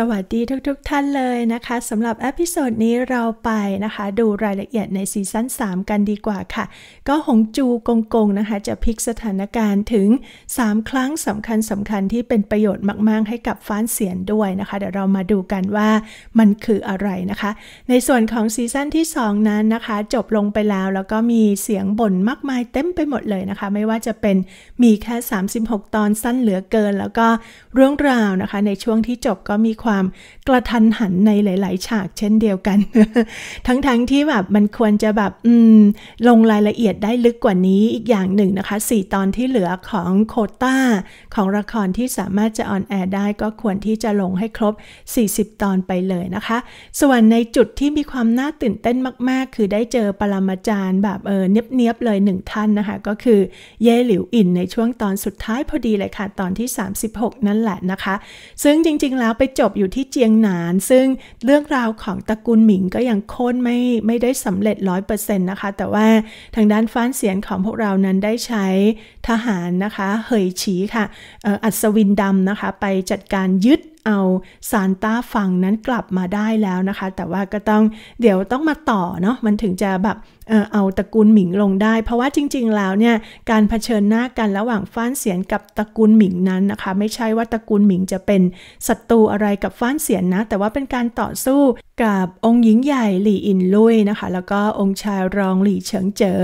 สวัสดีทุกๆทท่านเลยนะคะสำหรับอพิโซดนี้เราไปนะคะ ดูรายละเอียดในซีซั่น3 กันดีกว่าค่ะ ก็หงจูกงกงนะคะ จะพลิกสถานการณ์ถึง 3 ครั้งสำคัญสำคัญที่เป็นประโยชน์มากๆ ให้กับฟ้านเสียนด้วยนะคะ เดี๋ยวเรามาดูกันว่ามันคืออะไรนะคะ ในส่วนของซีซั่นที่2นั้นนะคะ จบลงไปแล้วแล้วก็มีเสียงบ่นมากมายเต็มไปหมดเลยนะคะ ไม่ว่าจะเป็นมีแค่ 36 ตอนสั้นเหลือเกิน แล้วก็เรื่องราวนะคะ ในช่วงที่จบก็มีความความกระทันหันในหลาย ๆ ฉากเช่นเดียวกัน ทั้งๆทที่แบบมันควรจะแบบอืมลงรายละเอียดได้ลึกกว่านี้อีกอย่างหนึ่งนะคะ 4 ตอนที่เหลือของโคต้า ของละครที่สามารถจะออนแอร์ได้ก็ควรที่จะลงให้ครบ 40 ตอนไปเลยนะคะ ส่วนในจุดที่มีความน่าตื่นเต้นมากๆ คือได้เจอปรมาจารย์แบบเออเนียบๆเลยหนึ่งท่านนะคะ ก็คือเย่หลิวอิน ในช่วงตอนสุดท้ายพอดีเลยค่ะตอนที่ 36 นั่นแหละนะคะ ซึ่งจริง ๆแล้วไปจบอยู่ที่เจียงหนานซึ่งเรื่องราวของตระกูลหมิงก็ยังโค่นไม่ไม่ได้สำเร็จร้อยเปอร์เซ็นต์นะคะ แต่ว่าทางด้านฟ้านเสียนของพวกเรานั้นได้ใช้ทหารนะคะ เหยฉีค่ะ อัศวินดำนะคะไปจัดการยึดเอาสารต้าฝั่งนั้นกลับมาได้แล้วนะคะ แต่ว่าก็ต้องเดี๋ยวต้องมาต่อเนาะมันถึงจะแบบเออเอาตระกูลหมิงลงได้เพราะว่าจริงๆแล้วเนี่ยการเผชิญหน้ากันระหว่างฟ้านเสียนกับตระกูลหมิงนั้นนะคะ ไม่ใช่ว่าตระกูลหมิงจะเป็นศัตรูอะไรกับฟ้านเสียนนะ แต่ว่าเป็นการต่อสู้กับองค์หญิงใหญ่หลี่อินลุยนะคะ แล้วก็องค์ชายรองหลี่เฉิงเจ๋อ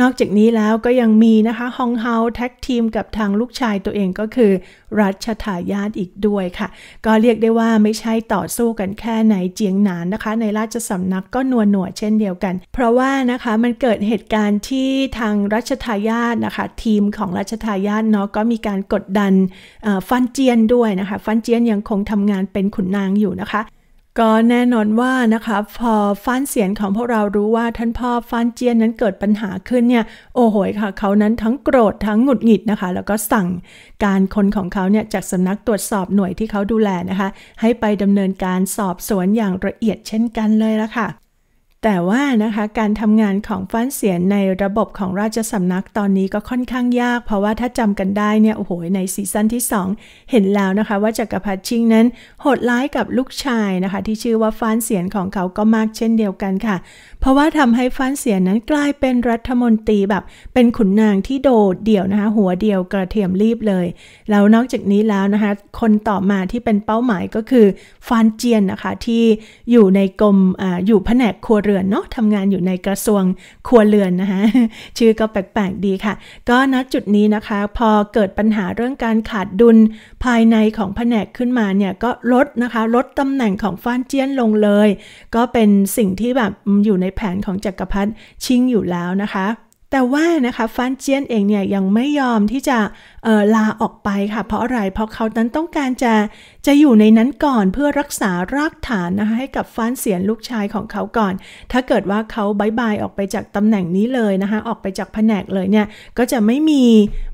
นอกจากนี้แล้วก็ยังมีนะคะฮองเฮาแท็กทีมกับทางลูกชายตัวเองก็คือรัชทายาทอีกด้วยค่ะก็เรียกได้ว่าไม่ใช่ต่อสู้กันแค่ในเจียงหนานนะคะ ในราชสำนักก็นัวหนวดเช่นเดียวกัน เพราะว่านะคะมันเกิดเหตุการณ์ที่ทางรัชทายาทนะคะ ทีมของรัชทายาทเนาะก็มีการกดดันฟันเจียนด้วยนะคะฟันเจียนยังคงทำงานเป็นขุนนางอยู่นะคะก็แน่นอนว่านะคะพอฟ้านเสียนของพวกเรารู้ว่าท่านพ่อฟ้านเจียนนั้นเกิดปัญหาขึ้นเนี่ยโอ้โหค่ะเขานั้นทั้งโกรธทั้ง หงุดหงิดนะคะ แล้วก็สั่งการคนของเขาเนี่ยจากสำนักตรวจสอบหน่วยที่เขาดูแลนะคะ ให้ไปดำเนินการสอบสวนอย่างละเอียดเช่นกันเลยละค่ะแต่ว่านะคะการทำงานของฟ้านเสียนในระบบของราชสำนักตอนนี้ก็ค่อนข้างยาก เพราะว่าถ้าจำกันได้เนี่ยโอ้โหในซีซั่นที่ 2 เห็นแล้วนะคะว่าจักรพรรดิชิงนั้นโหดร้ายกับลูกชายนะคะที่ชื่อว่าฟ้านเสียนของเขาก็มากเช่นเดียวกันค่ะ เพราะว่าทำให้ฟ้านเสียนนั้นกลายเป็นรัฐมนตรีแบบเป็นขุนนางที่โดดเดี่ยวนะคะหัวเดียวกระเทียมรีบเลย แล้วนอกจากนี้แล้วนะคะคนต่อมาที่เป็นเป้าหมายก็คือฟานเจียนนะคะที่อยู่ในกรมออยู่แผนกครัวเรือนือนเนาะทำงานอยู่ในกระทรวงครัวเรือนนะคะชื่อก็แปลกๆดีค่ะ ก็ณจุดนี้นะคะ พอเกิดปัญหาเรื่องการขาดดุลภายในของแผนกขึ้นมาเนี่ยก็ลดนะคะ ลดตำแหน่งของฟ้านเจี้ยนลงเลย ก็เป็นสิ่งที่แบบอยู่ในแผนของจักรพรรดิชิงอยู่แล้วนะคะแต่ว่านะคะฟานเจียนเองเนี่ยยังไม่ยอมที่จะลาออกไปค่ะ เพราะอะไร เพราะเขานั้นต้องการจะจะอยู่ในนั้นก่อนเพื่อรักษารากฐานนะคะ ให้กับฟานเสียนลูกชายของเขาก่อน ถ้าเกิดว่าเขาบายบายออกไปจากตำแหน่งนี้เลยนะคะ ออกไปจากแผนกเลยเนี่ยก็จะไม่มี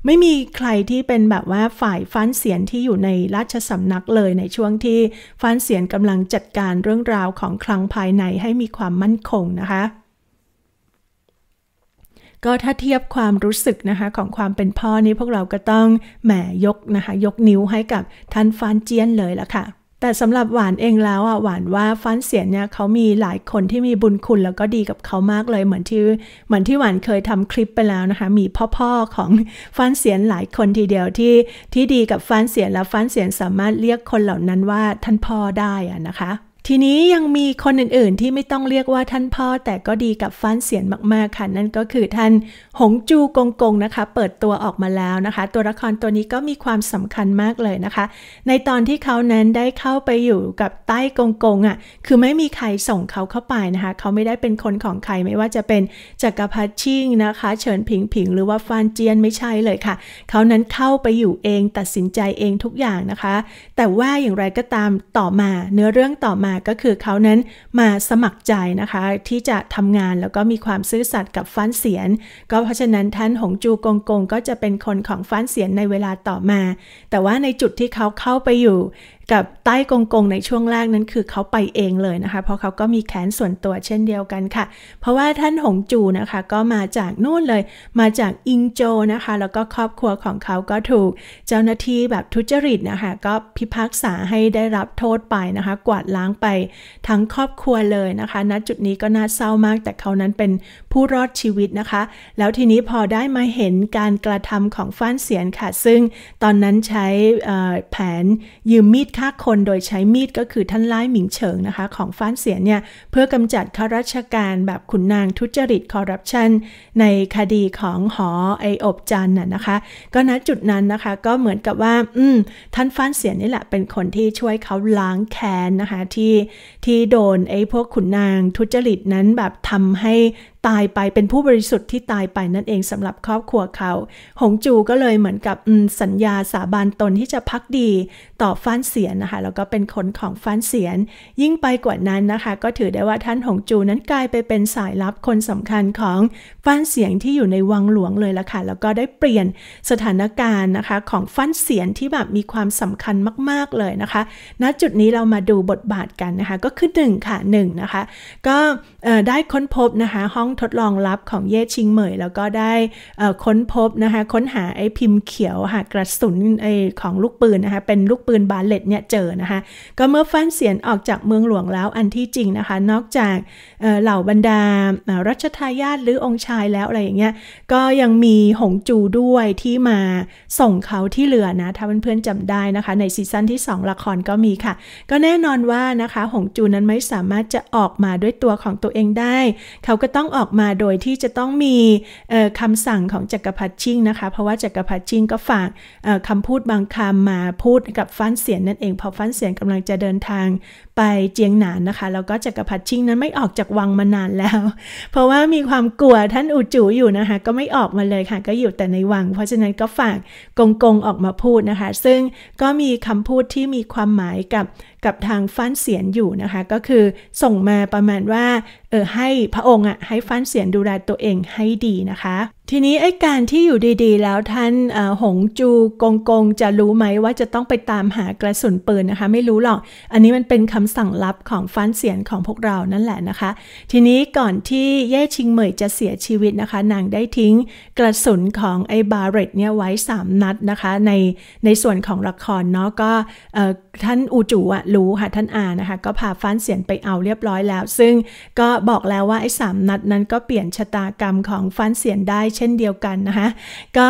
ไม่มีใครที่เป็นแบบว่าฝ่ายฟานเสียนที่อยู่ในราชสำนักเลยในช่วงที่ฟานเสียนกำลังจัดการเรื่องราวของคลังภายในให้มีความมั่นคงนะคะก็ถ้าเทียบความรู้สึกนะคะของความเป็นพ่อนี้พวกเราก็ต้องแหมยกนะคะ ยกนิ้วให้กับท่านฟานเจียนเลยละค่ะ แต่สำหรับหวานเองแล้วอ่ะหวานว่าฟันเสียนเนี่ยเขามีหลายคนที่มีบุญคุณแล้วก็ดีกับเขามากเลยเหมือนที่เหมือนที่หวานเคยทำคลิปไปแล้วนะคะ มีพ่อๆ ของฟันเสียนหลายคนทีเดียวที่ที่ดีกับฟันเสียนแล้วฟันเสียนสามารถเรียกคนเหล่านั้นว่าท่านพ่อได้อ่ะนะคะทีนี้ยังมีคนอื่นๆ ที่ไม่ต้องเรียกว่าท่านพ่อแต่ก็ดีกับฟันเสียนมาก ๆ ค่ะ นั่นก็คือท่านหงจูกงกงนะคะ เปิดตัวออกมาแล้วนะคะ ตัวละครตัวนี้ก็มีความสำคัญมากเลยนะคะ ในตอนที่เขานั้นได้เข้าไปอยู่กับใต้กงกงอะ่ะคือไม่มีใครส่งเขาเข้าไปนะคะ เขาไม่ได้เป็นคนของใครไม่ว่าจะเป็นจักรพรรดิชิงนะคะ เฉินผิงผิง หรือว่าฟานเจียนไม่ใช่เลยค่ะเขานั้นเข้าไปอยู่เองตัดสินใจเองทุกอย่างนะคะ แต่ว่าอย่างไรก็ตามต่อมาเนื้อเรื่องต่อมาก็คือเขานั้นมาสมัครใจนะคะที่จะทำงานแล้วก็มีความซื่อสัตย์กับฟันเสียน ก็เพราะฉะนั้นท่านหงจูกงกงก็จะเป็นคนของฟันเสียนในเวลาต่อมา แต่ว่าในจุดที่เขาเข้าไปอยู่ับใต้กงกงในช่วงแรกนั้นคือเขาไปเองเลยนะคะเพราะเขาก็มีแขนส่วนตัวเช่นเดียวกันค่ะ เพราะว่าท่านหงจูนะคะก็มาจากนู่นเลย มาจากอิงโจนะคะแล้วก็ครอบครัวของเขาก็ถูกเจ้าหน้าที่แบบทุจริตนะคะก็พิพากษาให้ได้รับโทษไปนะคะ กวาดล้างไปทั้งครอบครัวเลยนะคะณนะจุดนี้ก็น่าเศร้ามากแต่เขานั้นเป็นผู้รอดชีวิตนะคะ แล้วทีนี้พอได้มาเห็นการกระทำของฟ้านเสียนค่ะ ซึ่งตอนนั้นใช้แผนยืมมีดค่ะาคนโดยใช้มีด ก็คือท่านไล่หมิงเฉิงนะคะ ของฟ้านเสียนเนี่ยเพื่อกำจัดข้าราชการแบบขุนนางทุจริตคอร์รัปชันในคดีของหอไออบจันน่ะนะคะ ก็ณจุดนั้นนะคะก็เหมือนกับว่า อืม ท่านฟ้านเสียนนี่แหละ เป็นคนที่ช่วยเขาล้างแค้นนะคะที่ที่โดน ไอ้ พวกขุนนางทุจริตนั้นแบบทำใหตายไปเป็นผู้บริสุทธิ์ที่ตายไปนั่นเองสำหรับครอบครัวเขา หงจูก็เลยเหมือนกับสัญญาสาบานตนที่จะพักดีต่อฟ้านเสียนนะคะแล้วก็เป็นคนของฟ้านเสียน ยิ่งไปกว่านั้นนะคะก็ถือได้ว่าท่านหงจูนั้นกลายไปเป็นสายลับคนสำคัญของฟ้านเสียงที่อยู่ในวังหลวงเลยละค่ะแล้วก็ได้เปลี่ยนสถานการณ์นะคะของฟ้านเสียนที่แบบมีความสำคัญมากๆเลยนะคะ ณจุดนี้เรามาดูบทบาทกันนะคะ ก็คือ1ค่ะ1นะคะก็ได้ค้นพบนะคะห้องทดลองลับของเย่ชิงเหมย แล้วก็ได้ค้นพบนะคะค้นหาไอ้พิมพ์เขียวหากระสุนไอ้ของลูกปืนนะคะเป็นลูกปืนบาเลตเนี่ยเจอนะคะก็เมื่อฟันเสียนออกจากเมืองหลวงแล้วอันที่จริงนะคะ นอกจากเหล่าบรรดารัชทายาทหรือองค์ชายแล้วอะไรอย่างเงี้ยก็ยังมีหงจูด้วยที่มาส่งเขาที่เรือนะถ้าเพื่อนๆจำได้นะคะในซีซั่นที่ 2 ละครก็มีค่ะ ก็แน่นอนว่านะคะหงจูนั้นไม่สามารถจะออกมาด้วยตัวของตัวเองได้ เขาก็ต้องออกออกมาโดยที่จะต้องมีคำสั่งของจักรพรรดิชิงนะคะ เพราะว่าจักรพรรดิชิงก็ฝากคำพูดบางคำมาพูดกับฟันเสียนนั่นเอง พอฟันเสียนกำลังจะเดินทางไปเจียงหนานนะคะ แล้วก็จักรพรรดิชิงนั้นไม่ออกจากวังมานานแล้ว เพราะว่ามีความกลัวท่านอูจูอยู่นะคะก็ไม่ออกมาเลยค่ะก็อยู่แต่ในวัง เพราะฉะนั้นก็ฝากกงกงออกมาพูดนะคะ ซึ่งก็มีคำพูดที่มีความหมายกับกับทางฟันเสียนอยู่นะคะก็คือส่งมาประมาณว่าเออให้พระองค์อ่ะให้ฟันเสียนดูแลตัวเองให้ดีนะคะทีนี้ไอ้การที่อยู่ดีๆแล้วท่านหงจูกงกงจะรู้ไหมว่าจะต้องไปตามหากระสุนปืนนะคะ ไม่รู้หรอกอันนี้มันเป็นคำสั่งลับของฟันเสียนของพวกเรานั่นแหละนะคะ ทีนี้ก่อนที่แย่ชิงเหมยจะเสียชีวิตนะคะนางได้ทิ้งกระสุนของไอ้บาเรตเนี่ยไว้ 3 นัดนะคะในในส่วนของละครเนาะก็ท่านอูจูอะรู้ค่ะท่านอานะคะก็พาฟันเสียนไปเอาเรียบร้อยแล้ว ซึ่งก็บอกแล้วว่าไอ้สามนัดนั้นก็เปลี่ยนชะตากรรมของฟันเสียนได้เช่นเดียวกันนะคะก็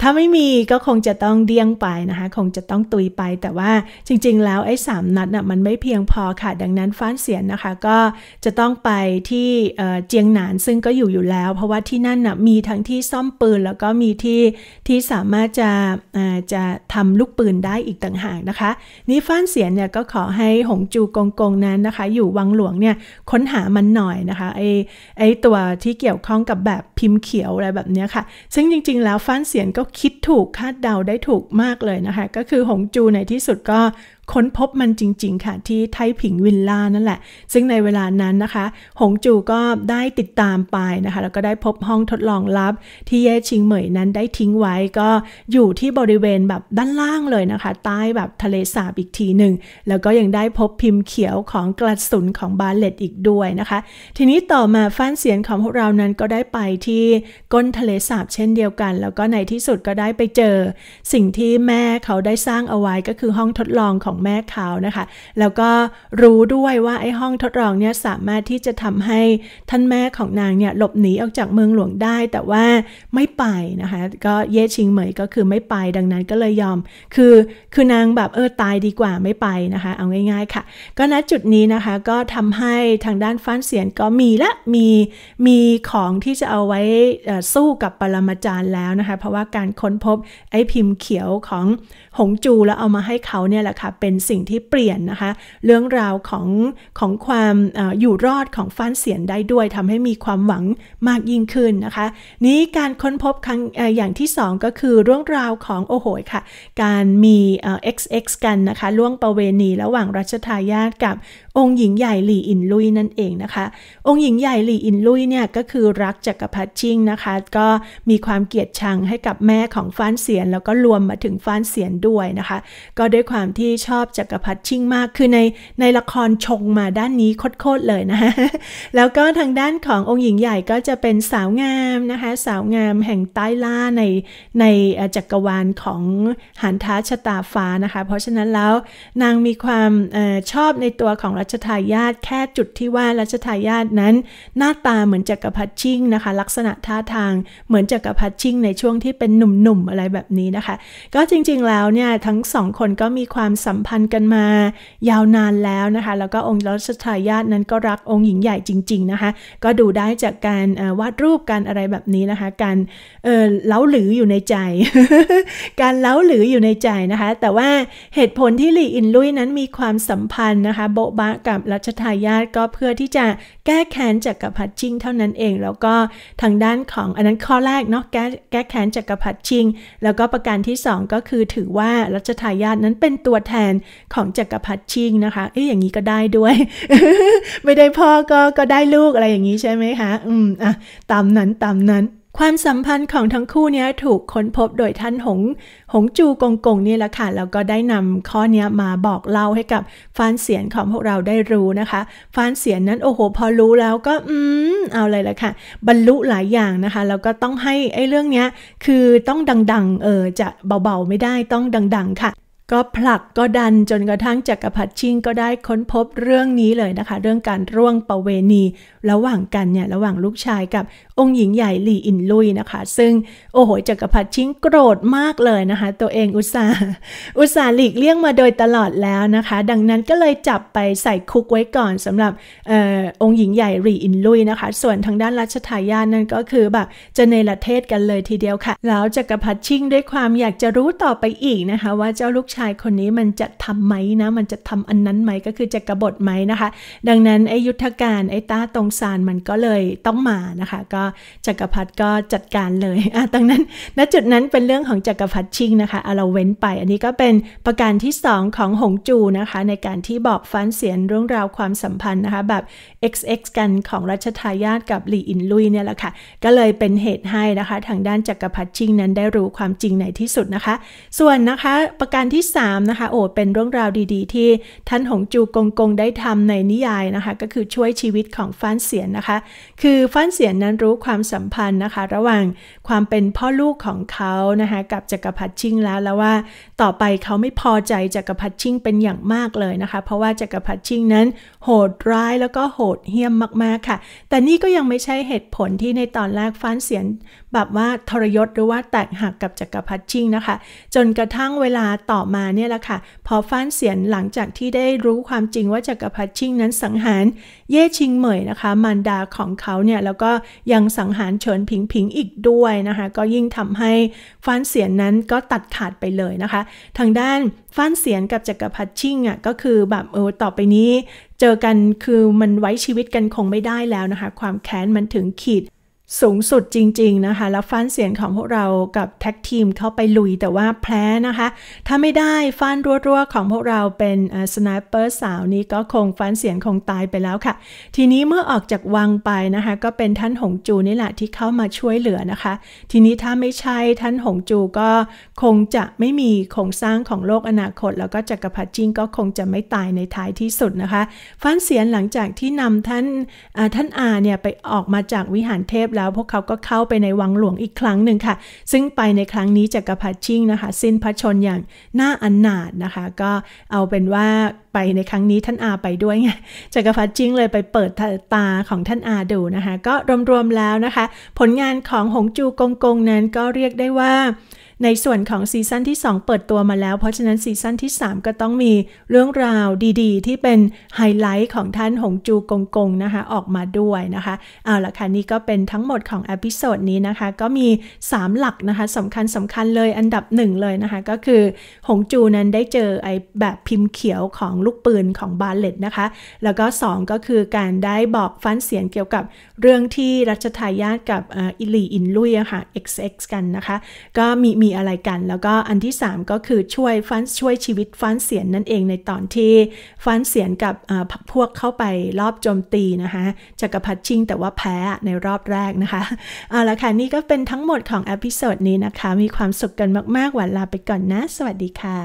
ถ้าไม่มีก็คงจะต้องเดียงไปนะคะคงจะต้องตุยไปแต่ว่าจริงๆแล้วไอ้สามนัดน่ะมันไม่เพียงพอค่ะดังนั้นฟ้านเสียนนะคะ ก็จะต้องไปที่เจียงหนานซึ่งก็อยู่อยู่แล้ว เพราะว่าที่นั่นน่ะมีทั้งที่ซ่อมปืนแล้วก็มีที่ที่สามารถจะจะทำลูกปืนได้อีกต่างหากนะคะ นี่ฟ้านเสียนเนี่ยก็ขอให้หงจูกงกงนั้น นะคะอยู่วังหลวงเนี่ยค้นหามันหน่อยนะคะไอ้ไอ้ตัวที่เกี่ยวข้องกับแบบพิมพ์เขียวอะไรแบบนี้ค่ะซึ่งจริงๆ แล้วฟ้านเสียนก็คิดถูกคาดเดาได้ถูกมากเลยนะคะ ก็คือหงจูในที่สุดก็ค้นพบมันจริง ๆค่ะที่ไทผิงวินล่านั่นแหละ ซึ่งในเวลานั้นนะคะ หงจูก็ได้ติดตามไปนะคะ แล้วก็ได้พบห้องทดลองลับที่เย่ชิงเหมยนั้นได้ทิ้งไว้ก็อยู่ที่บริเวณแบบด้านล่างเลยนะคะ ใต้แบบทะเลสาบอีกทีหนึ่งแล้วก็ยังได้พบพิมพ์เขียวของกระสุนของบาเลตอีกด้วยนะคะ ทีนี้ต่อมาฟ้านเสียงของพวกเรานั้นก็ได้ไปที่ก้นทะเลสาบเช่นเดียวกัน แล้วก็ในที่สุดก็ได้ไปเจอสิ่งที่แม่เขาได้สร้างเอาไว้ก็คือห้องทดลองของของแม่เขานะคะ แล้วก็รู้ด้วยว่าไอ้ห้องทดลองเนี่ย สามารถที่จะทำให้ท่านแม่ของนางเนี่ยหลบหนีออกจากเมืองหลวงได้ แต่ว่าไม่ไปนะคะ ก็เย่ชิงเหมยก็คือไม่ไปดังนั้นก็เลยยอมคือคือนางแบบเออตายดีกว่าไม่ไปนะคะเอาง่าย ๆ ค่ะ ก็ณจุดนี้นะคะก็ทำให้ทางด้านฟ้านเสียนก็มีละมีมีของที่จะเอาไว้สู้กับปรมาจารย์แล้วนะคะเพราะว่าการค้นพบไอ้พิมพ์เขียวของหงจูแล้วเอามาให้เขาเนี่ยแหละค่ะเเป็นสิ่งที่เปลี่ยนนะคะ เรื่องราวของของความออยู่รอดของฟ้านเสียน ได้ด้วยทำให้มีความหวังมากยิ่งขึ้นนะคะ นี้การค้นพบครั้งออย่างที่2ก็คือเรื่องราวของโอโหยค่ะการมี XX กันนะคะล่วงประเวณีระหว่างรัชทายาทกับองค์หญิงใหญ่หลี่อินลุยนั่นเองนะคะ องค์หญิงใหญ่หลี่อินลุยเนี่ยก็คือรักจักรพรรดิชิงนะคะก็มีความเกลียดชังให้กับแม่ของฟ้านเสียน แล้วก็รวมมาถึงฟ้านเสียนด้วยนะคะก็ด้วยความที่ชอบจักรพรรดิชิงมาก คือในในละครชงมาด้านนี้โคตรเลยนะฮะแล้วก็ทางด้านขององค์หญิงใหญ่ก็จะเป็นสาวงามนะคะสาวงามแห่งใต้ล่าในในจักรวาลของหันท้าชตาฟ้านะคะ เพราะฉะนั้นแล้วนางมีความอชอบในตัวของรัชทายาทแค่จุดที่ว่ารัชทายาทนั้น หน้าตาเหมือนจักรพรรดิชิงนะคะลักษณะท่าทางเหมือนจักรพรรดิชิงในช่วงที่เป็นหนุ่มๆอะไรแบบนี้นะคะ ก็จริงๆแล้วเนี่ยทั้งสองคนก็มีความสัมพันธ์กันมายาวนานแล้วนะคะ แล้ว ก็องค์รัชทายาทนั้นก็รักองค์หญิงใหญ่จริงๆนะคะก็ดูได้จากการวาดรูปการอะไรแบบนี้นะคะการเเล้าหรืออยู่ในใจ การเล้าหรืออยู่ในใจนะคะแต่ว่าเหตุผลที่หลี่อินลุยนั้นมีความสัมพันธ์นะคะโบบะกับรัชทายาทก็เพื่อที่จะแก้แค้นจากกรพรรดิชิง เท่านั้นเองแล้วก็ทางด้านของอันนั้นข้อแรกเนาะแก้แก้แค้นจากกรพรรดิชิง แล้วก็ประการที่ 2 ก็คือถือว่ารัชทายาทนั้นเป็นตัวแทนของจักรพรรดิชิงนะคะ เอ๊ะอย่างนี้ก็ได้ด้วย ไม่ได้พ่อก็ก็ได้ลูกอะไรอย่างนี้ใช่ไหมคะ อืมอ่ะตามนั้น ตามนั้น ความสัมพันธ์ของทั้งคู่นี้ถูกค้นพบโดยท่านหง หงจูกงกงนี่แหละค่ะ แล้วก็ได้นำข้อนี้มาบอกเล่าให้กับฟานเสียนของพวกเราได้รู้นะคะฟานเสียนนั้นโอ้โห พอรู้แล้วก็ อืมเอาเลยละค่ะ บรรลุหลายอย่างนะคะ แล้วก็ต้องให้ไอ้เรื่องนี้คือต้องดังๆ เออจะเบาๆไม่ได้ต้องดัง ๆค่ะก็ผลักก็ดันจนกระทั่งจักรพรรดิชิง ก็ได้ค้นพบเรื่องนี้เลยนะคะ เรื่องการร่วงประเวณีระหว่างกันเนี่ยระหว่างลูกชายกับองค์หญิงใหญ่หลี่อินลุยนะคะ ซึ่งโอ้โหจักรพรรดิชิงโกรธมากเลยนะคะ ตัวเองอุตส่าห์อุตส่าห์หลีกเลี่ยงมาโดยตลอดแล้วนะคะ ดังนั้นก็เลยจับไปใส่คุกไว้ก่อนสำหรับออองค์หญิงใหญ่หลี่อินลุยนะคะ ส่วนทางด้านรัชทายาทนั่นก็คือแบบจะในประเทศกันเลยทีเดียวค่ะแล้วจักรพรรดิชิงด้วยความอยากจะรู้ต่อไปอีกนะคะว่าเจ้าลูกชายคนนี้มันจะทำไหมนะ มันจะทำอันนั้นไหมก็คือจะกระบฏไหมนะคะ ดังนั้นไอ้ยุทธการ ไอ้ต้าตรงซานมันก็เลยต้องมานะคะ ก็จักรพรรดิก็จัดการเลยอ่ะดังนั้นณจุดนั้นเป็นเรื่องของจักรพรรดิชิงนะคะ เอาเราเว้นไป อันนี้ก็เป็นประการที่ 2 ของหงจูนะคะ ในการที่บอกฟันเสียนเรื่องราวความสัมพันธ์นะคะแบบ XX กันของรัชทายาทกับหลี่อินลุยเนี่ยแหละค่ะ ก็เลยเป็นเหตุให้นะคะทางด้านจักรพรรดิชิงนั้นได้รู้ความจริงในที่สุดนะคะ ส่วนนะคะประการที่่3นะคะโอ้เป็นเรื่องราวดีๆที่ท่านหงจูกงกงได้ทำในนิยายนะคะก็คือช่วยชีวิตของฟ้านเสียนนะคะ คือฟ้านเสียนนั้นรู้ความสัมพันธ์นะคะระหว่างความเป็นพ่อลูกของเขานะคะกับจักรพรรดิชิงแล้วแล้วว่าต่อไปเขาไม่พอใจจักรพรรดิชิงเป็นอย่างมากเลยนะคะ เพราะว่าจักรพรรดิชิงนั้น โหดร้ายแล้วก็โหดเหี้ยมมากๆค่ะ แต่นี่ก็ยังไม่ใช่เหตุผลที่ในตอนแรกฟ้านเสียนแบบว่าทรยศหรือว่าแตกหักกับจักรพรรดิชิงนะคะ จนกระทั่งเวลาต่อมาเนี่ยแหละค่ะพอฟ้านเสียนหลังจากที่ได้รู้ความจริงว่าจักรพรรดิชิงนั้นสังหารเย่ชิงเหมยนะคะ มารดาของเขาเนี่ยแล้วก็ยังสังหารเฉินผิงผิงอีกด้วยนะคะก็ยิ่งทำให้ฟ้านเสียนนั้นก็ตัดขาดไปเลยนะคะทางด้านฟ้านเสียนกับจักรพรรดิชิงอ่ะก็คือแบบเออต่อไปนี้ เจอกันคือมันไว้ชีวิตกันคงไม่ได้แล้วนะคะ ความแค้นมันถึงขีดสูงสุดจริง ๆ นะคะแล้วฟันเสียงของพวกเรากับแท็กทีมเข้าไปลุยแต่ว่าแพ้นะคะ ถ้าไม่ได้ฟันรั่วๆของพวกเราเป็นสไนเปอร์สาวนี้ก็คงฟันเสียงคงตายไปแล้วค่ะ ทีนี้เมื่อออกจากวังไปนะคะก็เป็นท่านหงจูนี่แหละที่เข้ามาช่วยเหลือนะคะ ทีนี้ถ้าไม่ใช่ท่านหงจูก็คงจะไม่มีโครงสร้างของโลกอนาคต แล้วก็จักรพรรดิจิงก็คงจะไม่ตายในท้ายที่สุดนะคะฟันเสียงหลังจากที่นำท่านท่านอาเนี่ยไปออกมาจากวิหารเทพแล้วพวกเขาก็เข้าไปในวังหลวงอีกครั้งหนึ่งค่ะ ซึ่งไปในครั้งนี้ จักรพรรดิชิงนะคะสิ้นพระชนอย่างน่าอันนาดนะคะ ก็เอาเป็นว่าไปในครั้งนี้ท่านอาไปด้วยไง จักรพรรดิชิงเลยไปเปิดตาของท่านอาดูนะคะ ก็รวมๆแล้วนะคะ ผลงานของหงจูกงกงนั้น ก็เรียกได้ว่าในส่วนของซีซั่นที่ 2 เปิดตัวมาแล้ว เพราะฉะนั้นซีซั่นที่ 3 ก็ต้องมีเรื่องราวดีๆ ที่เป็นไฮไลท์ของท่านหงจูกงกงนะคะออกมาด้วยนะคะ เอาละค่ะ นี่ก็เป็นทั้งหมดของอพิโซดนี้นะคะ ก็มี 3 หลักนะคะสำคัญสำคัญเลยอันดับหนึ่งเลยนะคะ ก็คือหงจูนั้นได้เจอไอ้แบบพิมพ์เขียวของลูกปืนของบาเลตนะคะ แล้วก็ 2 ก็คือการได้บอกฟันเสียงเกี่ยวกับเรื่องที่รัชทายาทกับอิลีอินลุยอะค่ะ XX กันนะคะก็มีมีมีอะไรกัน แล้วก็อันที่ 3 ก็คือช่วยฟันช่วยชีวิตฟันเสียนนั่นเองในตอนที่ฟันเสียนกับพวกเข้าไปรอบโจมตีนะคะจักรพรรดิชิงแต่ว่าแพ้ในรอบแรกนะคะเอาละค่ะ นี่ก็เป็นทั้งหมดของอพิโซดนี้นะคะมีความสุขกันมากๆหวันลาไปก่อนนะ สวัสดีค่ะ